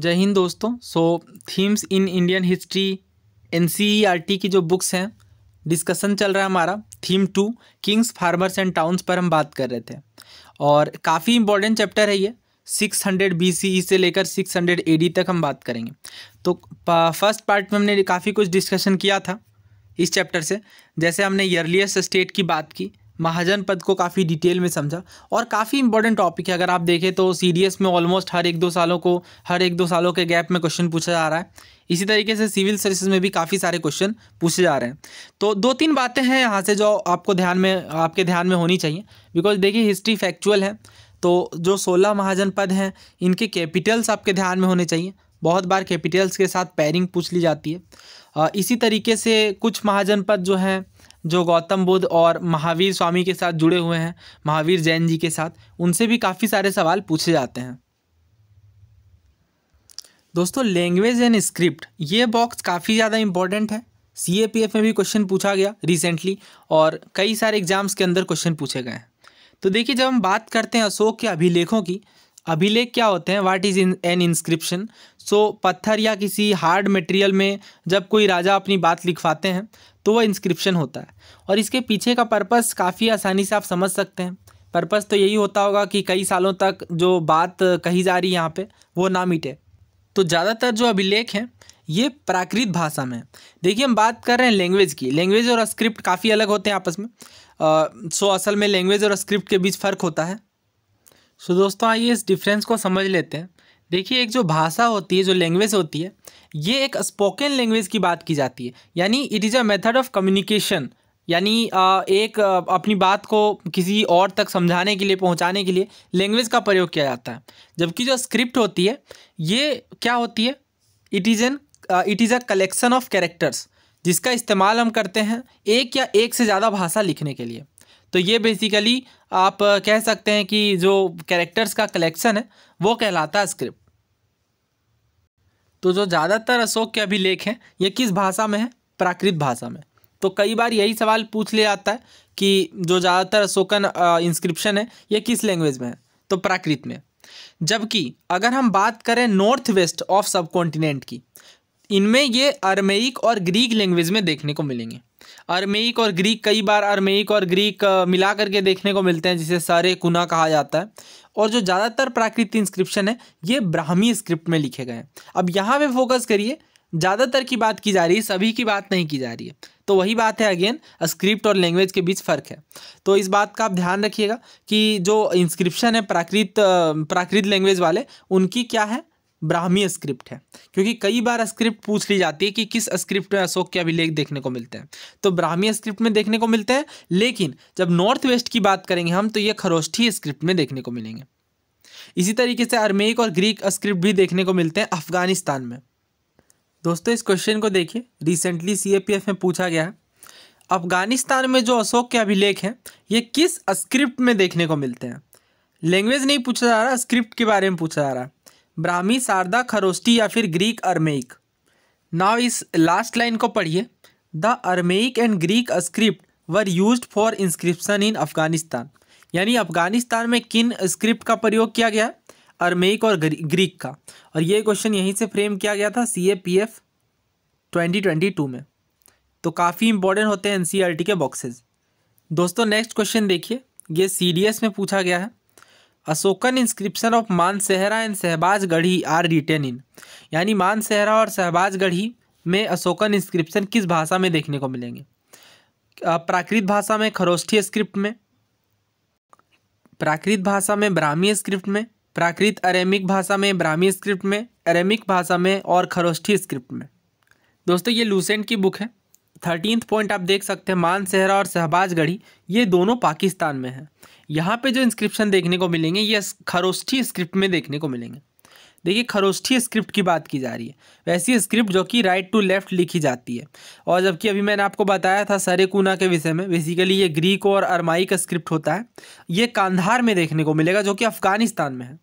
जय हिंद दोस्तों so themes in Indian history एन की जो बुक्स हैं डिस्कशन चल रहा है हमारा theme two kings farmers and towns पर हम बात कर रहे थे और काफ़ी इंपॉर्टेंट चैप्टर है ये 600 हंड्रेड बी से लेकर 600 हंड्रेड ए तक हम बात करेंगे तो फर्स्ट पार्ट में हमने काफ़ी कुछ डिस्कशन किया था इस चैप्टर से जैसे हमने ईयरलीस्ट स्टेट की बात की महाजन पद को काफ़ी डिटेल में समझा और काफ़ी इंपॉर्टेंट टॉपिक है अगर आप देखें तो सी में ऑलमोस्ट हर एक दो सालों को हर एक दो सालों के गैप में क्वेश्चन पूछा जा रहा है इसी तरीके से सिविल सर्विसेज में भी काफ़ी सारे क्वेश्चन पूछे जा रहे हैं तो दो तीन बातें हैं यहाँ से जो आपको ध्यान में आपके ध्यान में होनी चाहिए बिकॉज देखिए हिस्ट्री फैक्चुअल है तो जो सोलह महाजन पद हैं इनके कैपिटल्स आपके ध्यान में होने चाहिए बहुत बार कैपिटल्स के साथ पैरिंग पूछ ली जाती है इसी तरीके से कुछ महाजनपद जो हैं जो गौतम बुद्ध और महावीर स्वामी के साथ जुड़े हुए हैं महावीर जैन जी के साथ उनसे भी काफ़ी सारे सवाल पूछे जाते हैं दोस्तों लैंग्वेज एंड स्क्रिप्ट ये बॉक्स काफ़ी ज़्यादा इंपॉर्टेंट है सी में भी क्वेश्चन पूछा गया रिसेंटली और कई सारे एग्जाम्स के अंदर क्वेश्चन पूछे गए हैं तो देखिए जब हम बात करते हैं अशोक के अभिलेखों की अभिलेख क्या होते हैं what is in an inscription so पत्थर या किसी हार्ड मटेरियल में जब कोई राजा अपनी बात लिखवाते हैं तो वह इंस्क्रिप्शन होता है और इसके पीछे का पर्पस काफ़ी आसानी से आप समझ सकते हैं पर्पस तो यही होता होगा कि कई सालों तक जो बात कही जा रही है यहाँ पर वो ना मिटे तो ज़्यादातर जो अभिलेख हैं ये प्राकृत भाषा में देखिए हम बात कर रहे हैं लैंग्वेज की लैंग्वेज और स्क्रिप्ट काफ़ी अलग होते हैं आपस में सो असल में लैंग्वेज और स्क्रिप्ट के बीच फ़र्क होता है सो दोस्तों आइए इस डिफरेंस को समझ लेते हैं देखिए एक जो भाषा होती है जो लैंग्वेज होती है ये एक स्पोकन लैंग्वेज की बात की जाती है यानी it is a method of communication यानी एक अपनी बात को किसी और तक समझाने के लिए पहुंचाने के लिए लैंग्वेज का प्रयोग किया जाता है जबकि जो स्क्रिप्ट होती है ये क्या होती है it is an it is a collection of characters जिसका इस्तेमाल हम करते हैं एक या एक से ज़्यादा भाषा लिखने के लिए तो ये बेसिकली आप कह सकते हैं कि जो कैरेक्टर्स का कलेक्शन है वो कहलाता है स्क्रिप्ट तो जो ज़्यादातर अशोक के अभिलेख हैं ये किस भाषा में है प्राकृत भाषा में तो कई बार यही सवाल पूछ लिया जाता है कि जो ज़्यादातर अशोकन इंस्क्रिप्शन है ये किस लैंग्वेज में है तो प्राकृत में जबकि अगर हम बात करें north west of subcontinent की इनमें ये अरमेक और ग्रीक लैंग्वेज में देखने को मिलेंगे अरमेक और ग्रीक कई बार अरमेक और ग्रीक मिला करके देखने को मिलते हैं जिसे सारे कुना कहा जाता है और जो ज़्यादातर प्राकृत इंस्क्रिप्शन है ये ब्राह्मी स्क्रिप्ट में लिखे गए हैं अब यहाँ पे फोकस करिए ज़्यादातर की बात की जा रही है सभी की बात नहीं की जा रही है तो वही बात है अगेन स्क्रिप्ट और लैंग्वेज के बीच फ़र्क है तो इस बात का आप ध्यान रखिएगा कि जो इंस्क्रिप्शन है प्राकृत प्राकृत लैंग्वेज वाले उनकी क्या है ब्राह्मी स्क्रिप्ट है क्योंकि कई बार स्क्रिप्ट पूछ ली जाती है कि किस स्क्रिप्ट में अशोक के अभिलेख देखने को मिलते हैं तो ब्राह्मी स्क्रिप्ट में देखने को मिलते हैं लेकिन जब नॉर्थ वेस्ट की बात करेंगे हम तो ये खरोष्ठी स्क्रिप्ट में देखने को मिलेंगे इसी तरीके से अरमेक और ग्रीक स्क्रिप्ट भी देखने को मिलते हैं अफगानिस्तान में दोस्तों इस क्वेश्चन को देखिए रिसेंटली सी में पूछा गया है अफगानिस्तान में जो अशोक के अभिलेख हैं ये किस स्क्रिप्ट में देखने को मिलते हैं लैंग्वेज नहीं पूछा जा रहा स्क्रिप्ट के बारे में पूछा जा रहा है ब्राह्मी शारदा खरोस्टी या फिर ग्रीक अरमेइक नाव इस लास्ट लाइन को पढ़िए the Aramaic and Greek script were use for inscription in Afghanistan यानी अफगानिस्तान में किन स्क्रिप्ट का प्रयोग किया गया अरमेक और ग्रीक का और ये क्वेश्चन यहीं से फ्रेम किया गया था C A P F twenty twenty two में तो काफ़ी इंपॉर्टेंट होते हैं एन सी आर टी के बॉक्सेज दोस्तों नेक्स्ट क्वेश्चन देखिए ये सी डी एस में पूछा गया है Ashokan inscription of Mansehra and Shahbaz Garhi are written in यानी मानसेहरा और शहबाज गढ़ी में अशोकन इंस्क्रिप्शन किस भाषा में देखने को मिलेंगे प्राकृत भाषा में खरोष्ठी स्क्रिप्ट में प्राकृत भाषा में ब्राह्मी स्क्रिप्ट में प्राकृत अरेमिक भाषा में ब्राह्मी स्क्रिप्ट में अरेमिक भाषा में और खरोष्ठी स्क्रिप्ट में दोस्तों ये लूसेंट की बुक है थर्टीनथ पॉइंट आप देख सकते हैं मानसहरा और शहबाजगढ़ी ये दोनों पाकिस्तान में हैं यहाँ पे जो इंस्क्रिप्शन देखने को मिलेंगे ये खरोष्ठी स्क्रिप्ट में देखने को मिलेंगे देखिए खरोष्ठी स्क्रिप्ट की बात की जा रही है वैसी स्क्रिप्ट जो कि राइट टू लेफ्ट लिखी जाती है और जबकि अभी मैंने आपको बताया था सरेकूना के विषय में बेसिकली ये ग्रीक और अरमाई का स्क्रिप्ट होता है ये कांधार में देखने को मिलेगा जो कि अफ़गानिस्तान में है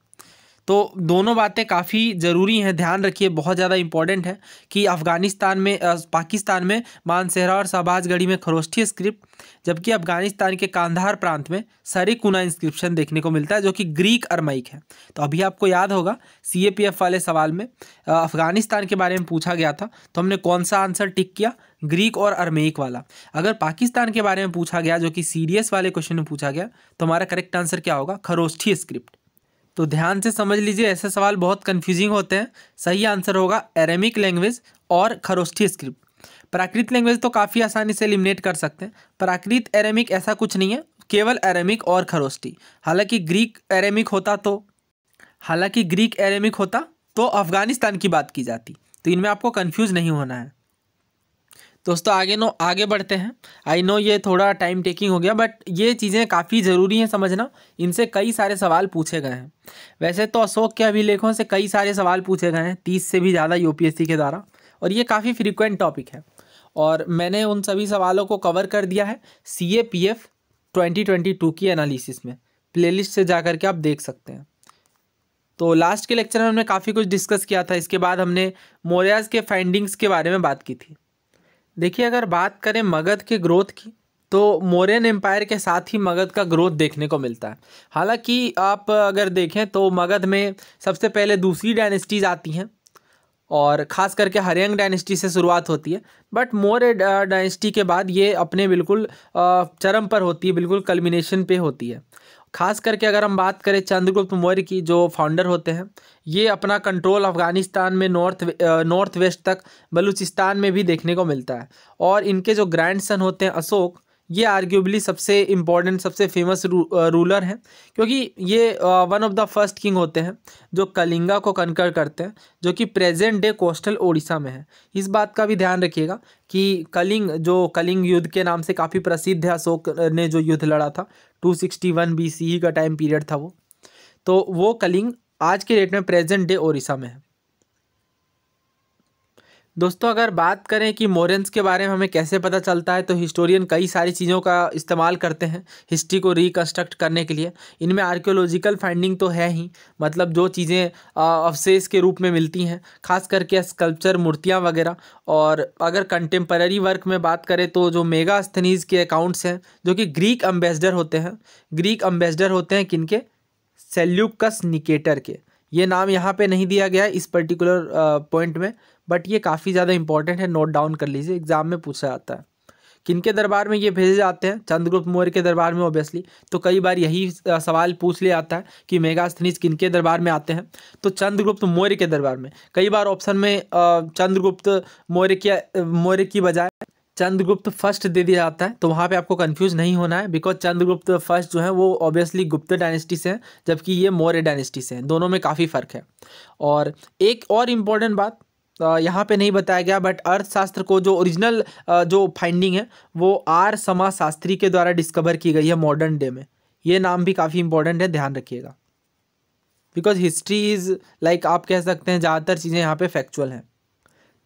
तो दोनों बातें काफ़ी ज़रूरी हैं ध्यान रखिए बहुत ज़्यादा इंपॉर्टेंट है कि अफ़गानिस्तान में पाकिस्तान में मानसेहरा और शहबाजगढ़ी में खरोष्ठी स्क्रिप्ट जबकि अफ़गानिस्तान के कांधार प्रांत में सरिकुना इंस्क्रिप्शन देखने को मिलता है जो कि ग्रीक अरमाइक है तो अभी आपको याद होगा सी वाले सवाल में अफ़गानिस्तान के बारे में पूछा गया था तो हमने कौन सा आंसर टिक किया ग्रीक और अरमेक वाला अगर पाकिस्तान के बारे में पूछा गया जो कि सीरियस वाले क्वेश्चन में पूछा गया तो हमारा करेक्ट आंसर क्या होगा खरोष्ठी स्क्रिप्ट तो ध्यान से समझ लीजिए ऐसे सवाल बहुत कन्फ्यूजिंग होते हैं सही आंसर होगा एरेमिक लैंग्वेज और खरोस्टी स्क्रिप्ट प्राकृत लैंग्वेज तो काफ़ी आसानी से एलिमिनेट कर सकते हैं प्राकृत एरेमिक ऐसा कुछ नहीं है केवल एरेमिक और खरोस्टी हालांकि ग्रीक एरेमिक होता तो हालांकि ग्रीक एरेमिक होता तो अफ़गानिस्तान की बात की जाती तो इनमें आपको कन्फ्यूज़ नहीं होना है दोस्तों आगे नो आगे बढ़ते हैं आई नो ये थोड़ा टाइम टेकिंग हो गया बट ये चीज़ें काफ़ी ज़रूरी हैं समझना इनसे कई सारे सवाल पूछे गए हैं वैसे तो अशोक के अभिलेखों से कई सारे सवाल पूछे गए हैं तीस से भी ज़्यादा यू के द्वारा और ये काफ़ी फ्रिक्वेंट टॉपिक है और मैंने उन सभी सवालों को कवर कर दिया है C A P F twenty twenty two की एनालिसिस में प्लेलिस्ट से जा कर के आप देख सकते हैं तो लास्ट के लेक्चर में हमने काफ़ी कुछ डिस्कस किया था इसके बाद हमने मोरियाज़ के फाइंडिंग्स के बारे में बात की थी देखिए अगर बात करें मगध के ग्रोथ की तो मोरियन एम्पायर के साथ ही मगध का ग्रोथ देखने को मिलता है हालांकि आप अगर देखें तो मगध में सबसे पहले दूसरी डायनेस्टीज़ आती हैं और ख़ास करके हरियंग डायनेस्टी से शुरुआत होती है बट मोर डायनेस्टी के बाद ये अपने बिल्कुल चरम पर होती है बिल्कुल कल्मिनेशन पे होती है खास करके अगर हम बात करें चंद्रगुप्त मौर्य की जो फाउंडर होते हैं ये अपना कंट्रोल अफ़गानिस्तान में नॉर्थ नॉर्थ वेस्ट तक बलूचिस्तान में भी देखने को मिलता है और इनके जो ग्रैंड सन होते हैं अशोक ये आर्ग्यूबली सबसे इम्पॉर्टेंट सबसे फेमस रू, रूलर हैं क्योंकि ये one of the first king होते हैं जो कलिंगा को कनकर करते हैं जो कि प्रेजेंट डे कोस्टल ओडिशा में है इस बात का भी ध्यान रखिएगा कि कलिंग जो कलिंग युद्ध के नाम से काफ़ी प्रसिद्ध है अशोक ने जो युद्ध लड़ा था two sixty one B C का टाइम पीरियड था वो तो वो कलिंग आज के डेट में प्रेजेंट डे ओडिशा में है दोस्तों अगर बात करें कि मोरेंस के बारे में हमें कैसे पता चलता है तो हिस्टोरियन कई सारी चीज़ों का इस्तेमाल करते हैं हिस्ट्री को रिकन्स्ट्रक्ट करने के लिए इनमें आर्कियोलॉजिकल फाइंडिंग तो है ही मतलब जो चीज़ें अवशेष के रूप में मिलती हैं खास करके स्कल्पचर मूर्तियाँ वगैरह और अगर कंटेम्प्रेरी वर्क में बात करें तो जो मेगा स्थनीज़ के अकाउंट्स हैं जो कि ग्रीक अम्बेसडर होते हैं ग्रीक अम्बेसडर होते हैं किनके सेल्यूकस निकेटर के ये नाम यहाँ पे नहीं दिया गया इस पर्टिकुलर पॉइंट में बट ये काफ़ी ज़्यादा इंपॉर्टेंट है नोट डाउन कर लीजिए एग्जाम में पूछा जाता है किन के दरबार में ये भेजे जाते हैं चंद्रगुप्त मौर्य के दरबार में ऑब्वियसली तो कई बार यही सवाल पूछ लिया जाता है कि मेगास्थनीज किन के दरबार में आते हैं तो चंद्रगुप्त मौर्य के दरबार में कई बार ऑप्शन में चंद्रगुप्त मौर्य के मौर्य की बजाय चंद्रगुप्त फर्स्ट दे दिया जाता है तो वहाँ पे आपको कंफ्यूज नहीं होना है बिकॉज चंद्रगुप्त फर्स्ट जो है वो ऑब्वियसली गुप्त डायनेस्टी से हैं जबकि ये मौर्य डायनेस्टी से हैं दोनों में काफ़ी फ़र्क है और एक और इम्पॉर्टेंट बात यहाँ पे नहीं बताया गया बट अर्थशास्त्र को जो ओरिजिनल जो फाइंडिंग है वो आर समाशास्त्री शास्त्री के द्वारा डिस्कवर की गई है मॉडर्न डे में ये नाम भी काफ़ी इंपॉर्टेंट है ध्यान रखिएगा बिकॉज हिस्ट्री इज़ लाइक आप कह सकते हैं ज़्यादातर चीज़ें यहाँ पे फैक्चुअल हैं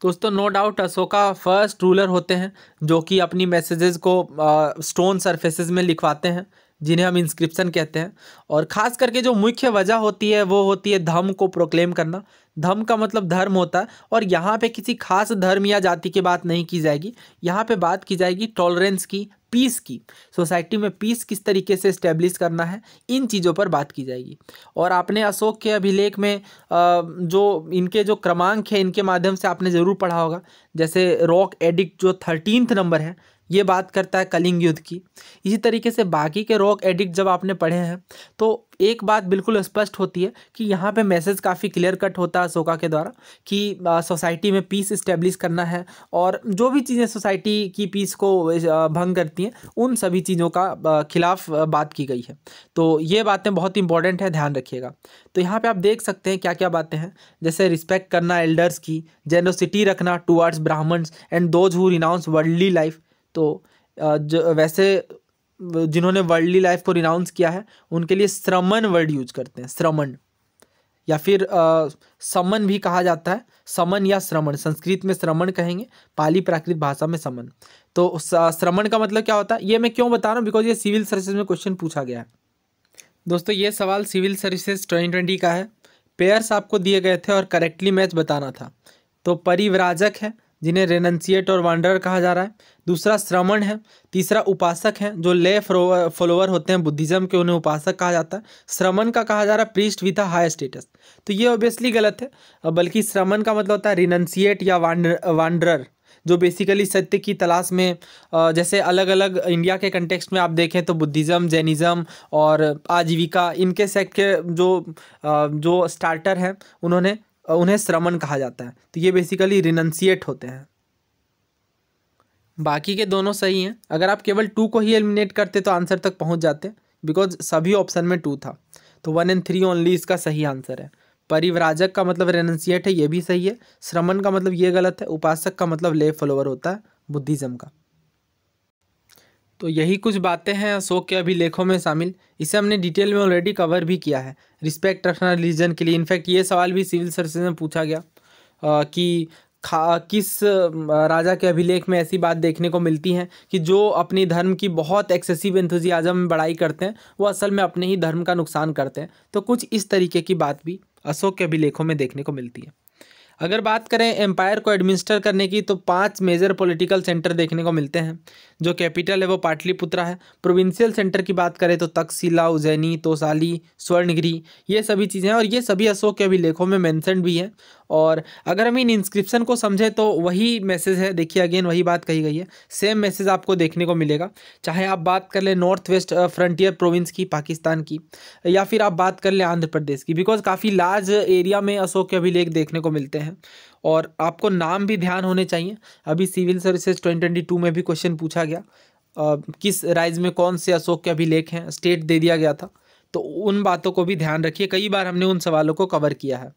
दोस्तों no doubt Ashoka first ruler होते हैं जो कि अपनी मैसेजेस को स्टोन uh, सरफेसेस में लिखवाते हैं जिन्हें हम इंस्क्रिप्शन कहते हैं और ख़ास करके जो मुख्य वजह होती है वो होती है धम को प्रोक्लेम करना धम का मतलब धर्म होता है और यहाँ पे किसी खास धर्म या जाति की बात नहीं की जाएगी यहाँ पे बात की जाएगी टॉलरेंस की पीस की सोसाइटी में पीस किस तरीके से इस्टेब्लिश करना है इन चीज़ों पर बात की जाएगी और आपने अशोक के अभिलेख में जो इनके जो क्रमांक है इनके माध्यम से आपने ज़रूर पढ़ा होगा जैसे रॉक एडिक्ट जो थर्टीनथ नंबर है ये बात करता है कलिंग युद्ध की इसी तरीके से बाकी के रॉक एडिक्ट जब आपने पढ़े हैं तो एक बात बिल्कुल स्पष्ट होती है कि यहाँ पे मैसेज काफ़ी क्लियर कट होता है अशोका के द्वारा कि सोसाइटी में पीस इस्टेब्लिश करना है और जो भी चीज़ें सोसाइटी की पीस को भंग करती हैं उन सभी चीज़ों का खिलाफ बात की गई है तो ये बातें बहुत इंपॉर्टेंट है ध्यान रखिएगा तो यहाँ पर आप देख सकते हैं क्या क्या बातें हैं जैसे रिस्पेक्ट करना एल्डर्स की जेनोसिटी रखना towards Brahmans and those who renounce worldly life तो वैसे जिन्होंने वर्ल्डली लाइफ को रिनाउंस किया है उनके लिए श्रमण वर्ड यूज करते हैं श्रमण या फिर समन भी कहा जाता है समन या श्रमण संस्कृत में श्रमण कहेंगे पाली प्राकृत भाषा में समन तो श्रमण का मतलब क्या होता है ये मैं क्यों बता रहा हूँ बिकॉज ये सिविल सर्विसेज में क्वेश्चन पूछा गया है दोस्तों ये सवाल सिविल सर्विसेज ट्वेंटी ट्वेंटी का है पेयर्स आपको दिए गए थे और करेक्टली मैच बताना था तो परिवराजक है जिन्हें रेनन्सिएट और वांडर कहा जा रहा है दूसरा श्रमण है तीसरा उपासक है जो ले फॉलोअर होते हैं बुद्धिज्म के उन्हें उपासक कहा जाता है श्रमण का कहा जा रहा है प्रीस्ट विथ हाई स्टेटस तो ये ऑब्वियसली गलत है बल्कि श्रमण का मतलब होता है रिनन्सिएट या वांडर जो बेसिकली सत्य की तलाश में जैसे अलग अलग इंडिया के कंटेक्स्ट में आप देखें तो बुद्धिज़्म जैनिज़्म और आजीविका इनके सेक्ट के जो जो स्टार्टर हैं उन्होंने उन्हें श्रमण कहा जाता है तो ये बेसिकली रिनंसिएट होते हैं बाकी के दोनों सही हैं अगर आप केवल टू को ही एलिमिनेट करते तो आंसर तक पहुंच जाते बिकॉज सभी ऑप्शन में टू था तो वन एंड थ्री ओनली इसका सही आंसर है परिवराजक का मतलब रेनंसिएट है ये भी सही है श्रमण का मतलब ये गलत है उपासक का मतलब ले फॉलोवर होता है बुद्धिज्म का तो यही कुछ बातें हैं अशोक के अभिलेखों में शामिल इसे हमने डिटेल में ऑलरेडी कवर भी किया है रिस्पेक्ट रखना रिलीजन के लिए इनफैक्ट ये सवाल भी सिविल सर्विस में पूछा गया आ, कि खा किस राजा के अभिलेख में ऐसी बात देखने को मिलती है कि जो अपनी धर्म की बहुत एक्सेसिव एंथुजियाजम में बढ़ाई करते हैं वो असल में अपने ही धर्म का नुकसान करते हैं तो कुछ इस तरीके की बात भी अशोक के अभिलेखों में देखने को मिलती है अगर बात करें एम्पायर को एडमिनिस्टर करने की तो पांच मेजर पॉलिटिकल सेंटर देखने को मिलते हैं जो कैपिटल है वो पाटलिपुत्रा है प्रोविंशियल सेंटर की बात करें तो तकसीला उजैनी तोसाली स्वर्णगिरी ये सभी चीज़ें हैं और ये सभी अशोक के अभिलेखों में मैंसन भी हैं और अगर हम इन इंस्क्रिप्शन को समझे तो वही मैसेज है देखिए अगेन वही बात कही गई है सेम मैसेज आपको देखने को मिलेगा चाहे आप बात कर लें नॉर्थ वेस्ट फ्रंटियर प्रोविंस की पाकिस्तान की या फिर आप बात कर लें आंध्र प्रदेश की बिकॉज काफ़ी लार्ज एरिया में अशोक के अभिलेख देखने को मिलते हैं और आपको नाम भी ध्यान होने चाहिए अभी सिविल सर्विसेज ट्वेंटी में भी क्वेश्चन पूछा गया uh, किस राज्य में कौन से अशोक के अभिलेख हैं स्टेट दे दिया गया था तो उन बातों को भी ध्यान रखिए कई बार हमने उन सवालों को कवर किया है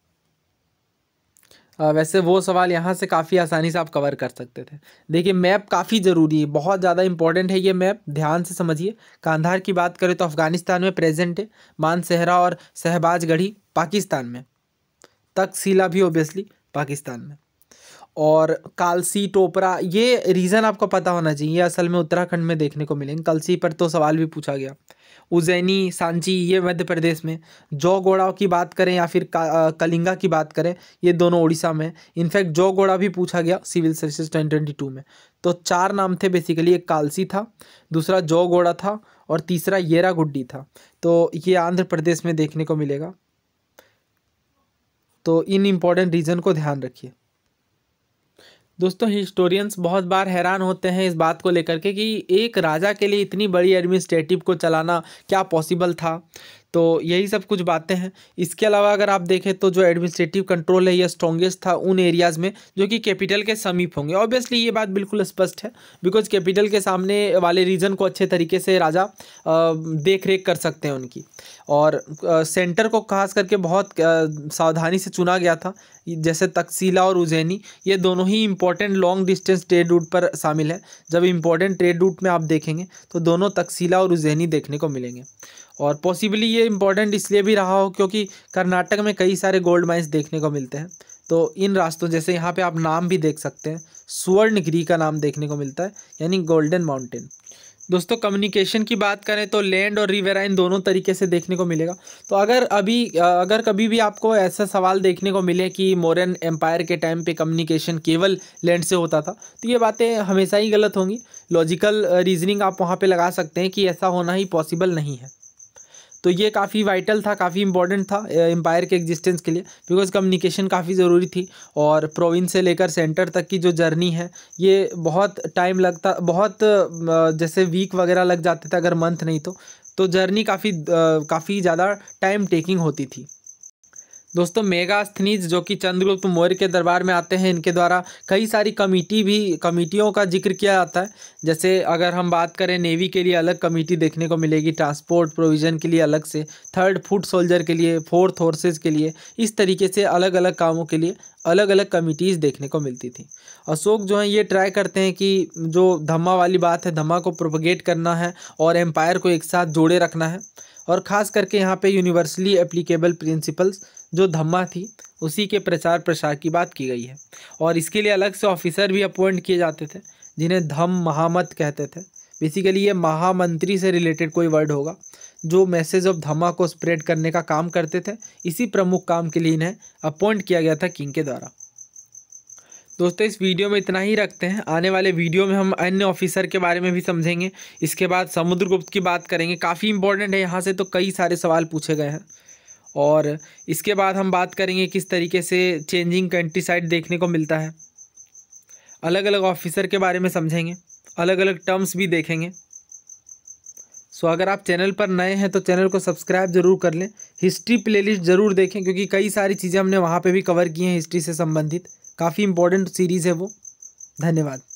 वैसे वो सवाल यहाँ से काफ़ी आसानी से आप कवर कर सकते थे देखिए मैप काफ़ी ज़रूरी है बहुत ज़्यादा इंपॉर्टेंट है ये मैप ध्यान से समझिए कांधार की बात करें तो अफ़गानिस्तान में प्रेजेंट है मानसहरा और शहबाज गढ़ी पाकिस्तान में तकसीला भी ओबियसली पाकिस्तान में और कालसी टोपरा ये रीज़न आपको पता होना चाहिए असल में उत्तराखंड में देखने को मिलेंगे कलसी पर तो सवाल भी पूछा गया उज्जैनी सांची ये मध्य प्रदेश में जौ की बात करें या फिर कलिंगा की बात करें ये दोनों उड़ीसा में इनफैक्ट जौ भी पूछा गया civil services twenty twenty two में तो चार नाम थे बेसिकली एक कालसी था दूसरा जौ था और तीसरा येरा गुड्डी था तो ये आंध्र प्रदेश में देखने को मिलेगा तो इन इम्पॉर्टेंट रीजन को ध्यान रखिए दोस्तों हिस्टोरियंस बहुत बार हैरान होते हैं इस बात को लेकर के कि एक राजा के लिए इतनी बड़ी एडमिनिस्ट्रेटिव को चलाना क्या पॉसिबल था तो यही सब कुछ बातें हैं इसके अलावा अगर आप देखें तो जो एडमिनिस्ट्रेटिव कंट्रोल है यह स्ट्रॉन्गेस्ट था उन एरियाज़ में जो कि कैपिटल के समीप होंगे ऑब्वियसली ये बात बिल्कुल स्पष्ट है बिकॉज कैपिटल के सामने वाले रीजन को अच्छे तरीके से राजा देख रेख कर सकते हैं उनकी और सेंटर को खास करके बहुत सावधानी से चुना गया था जैसे तकसीला और उजैनी ये दोनों ही important long distance trade route पर शामिल है जब इम्पोर्टेंट ट्रेड रूट में आप देखेंगे तो दोनों तकसीला और उजैनी देखने को मिलेंगे और पॉसिबली ये इंपॉर्टेंट इसलिए भी रहा हो क्योंकि कर्नाटक में कई सारे गोल्ड माइंस देखने को मिलते हैं तो इन रास्तों जैसे यहाँ पे आप नाम भी देख सकते हैं सुवर्णगिरी का नाम देखने को मिलता है यानी गोल्डन माउंटेन दोस्तों कम्युनिकेशन की बात करें तो लैंड और रिवेराइन दोनों तरीके से देखने को मिलेगा तो अगर अभी अगर कभी भी आपको ऐसा सवाल देखने को मिले कि मोरन एम्पायर के टाइम पे कम्युनिकेशन केवल लैंड से होता था तो ये बातें हमेशा ही गलत होंगी लॉजिकल रीजनिंग आप वहाँ पर लगा सकते हैं कि ऐसा होना ही पॉसिबल नहीं है तो ये काफ़ी वाइटल था काफ़ी इंपॉर्टेंट था एम्पायर के एग्जिस्टेंस के लिए बिकॉज कम्युनिकेशन काफ़ी ज़रूरी थी और प्रोविंस से लेकर सेंटर तक की जो जर्नी है ये बहुत टाइम लगता बहुत जैसे वीक वगैरह लग जाते थे अगर मंथ नहीं तो तो जर्नी काफ़ी काफ़ी ज़्यादा टाइम टेकिंग होती थी दोस्तों मेगास्थनीज जो कि चंद्रगुप्त मौर्य के दरबार में आते हैं इनके द्वारा कई सारी कमेटी भी कमेटियों का जिक्र किया जाता है जैसे अगर हम बात करें नेवी के लिए अलग कमेटी देखने को मिलेगी ट्रांसपोर्ट प्रोविज़न के लिए अलग से थर्ड फूड सोल्जर के लिए फोर्थ हॉर्सेज के लिए इस तरीके से अलग अलग कामों के लिए अलग अलग कमिटीज़ देखने को मिलती थी अशोक जो है ये ट्राई करते हैं कि जो धम्मा वाली बात है धम्मा को प्रोपोगेट करना है और एम्पायर को एक साथ जोड़े रखना है और ख़ास करके यहाँ पे यूनिवर्सली एप्लीकेबल प्रिंसिपल्स जो धम्मा थी उसी के प्रचार प्रसार की बात की गई है और इसके लिए अलग से ऑफिसर भी अपॉइंट किए जाते थे जिन्हें धम महामत कहते थे बेसिकली ये महामंत्री से रिलेटेड कोई वर्ड होगा जो मैसेज ऑफ धमा को स्प्रेड करने का काम करते थे इसी प्रमुख काम के लिए इन्हें अपॉइंट किया गया था किंग के द्वारा दोस्तों इस वीडियो में इतना ही रखते हैं आने वाले वीडियो में हम अन्य ऑफिसर के बारे में भी समझेंगे इसके बाद समुद्रगुप्त की बात करेंगे काफ़ी इंपॉर्टेंट है यहाँ से तो कई सारे सवाल पूछे गए हैं और इसके बाद हम बात करेंगे किस तरीके से चेंजिंग कंट्री साइड देखने को मिलता है अलग अलग ऑफिसर के बारे में समझेंगे अलग अलग टर्म्स भी देखेंगे सो अगर आप चैनल पर नए हैं तो चैनल को सब्सक्राइब जरूर कर लें हिस्ट्री प्लेलिस्ट ज़रूर देखें क्योंकि कई सारी चीज़ें हमने वहाँ पे भी कवर की हैं हिस्ट्री से संबंधित काफ़ी इंपॉर्टेंट सीरीज़ है वो धन्यवाद